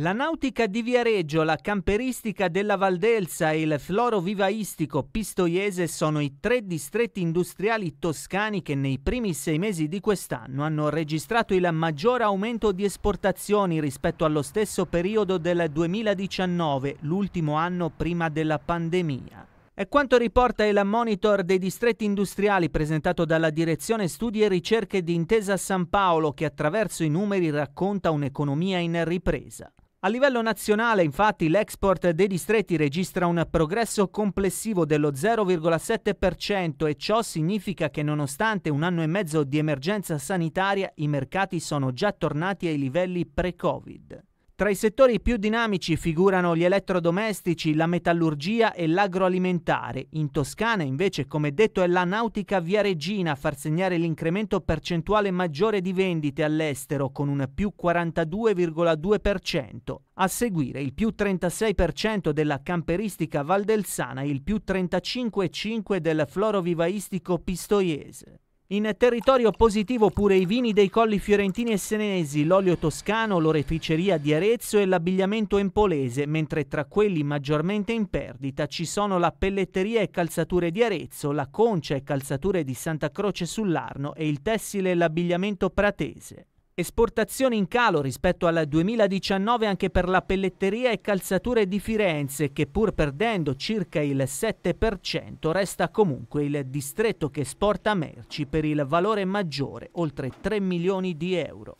La nautica di Viareggio, la camperistica della Valdelsa e il floro vivaistico pistoiese sono i tre distretti industriali toscani che nei primi sei mesi di quest'anno hanno registrato il maggior aumento di esportazioni rispetto allo stesso periodo del 2019, l'ultimo anno prima della pandemia. È quanto riporta il monitor dei distretti industriali presentato dalla Direzione Studi e Ricerche di Intesa San Paolo che attraverso i numeri racconta un'economia in ripresa. A livello nazionale, infatti, l'export dei distretti registra un progresso complessivo dello 0,7% e ciò significa che nonostante un anno e mezzo di emergenza sanitaria, i mercati sono già tornati ai livelli pre-Covid. Tra i settori più dinamici figurano gli elettrodomestici, la metallurgia e l'agroalimentare. In Toscana invece, come detto, è la nautica via regina a far segnare l'incremento percentuale maggiore di vendite all'estero con un più 42,2%. A seguire il più 36% della camperistica valdelsana e il più 35,5% del florovivaistico pistoiese. In territorio positivo pure i vini dei colli fiorentini e senesi, l'olio toscano, l'oreficeria di Arezzo e l'abbigliamento empolese, mentre tra quelli maggiormente in perdita ci sono la pelletteria e calzature di Arezzo, la concia e calzature di Santa Croce sull'Arno e il tessile e l'abbigliamento pratese. Esportazioni in calo rispetto al 2019 anche per la pelletteria e calzature di Firenze, che pur perdendo circa il 7%, resta comunque il distretto che esporta merci per il valore maggiore, oltre 3 milioni di euro.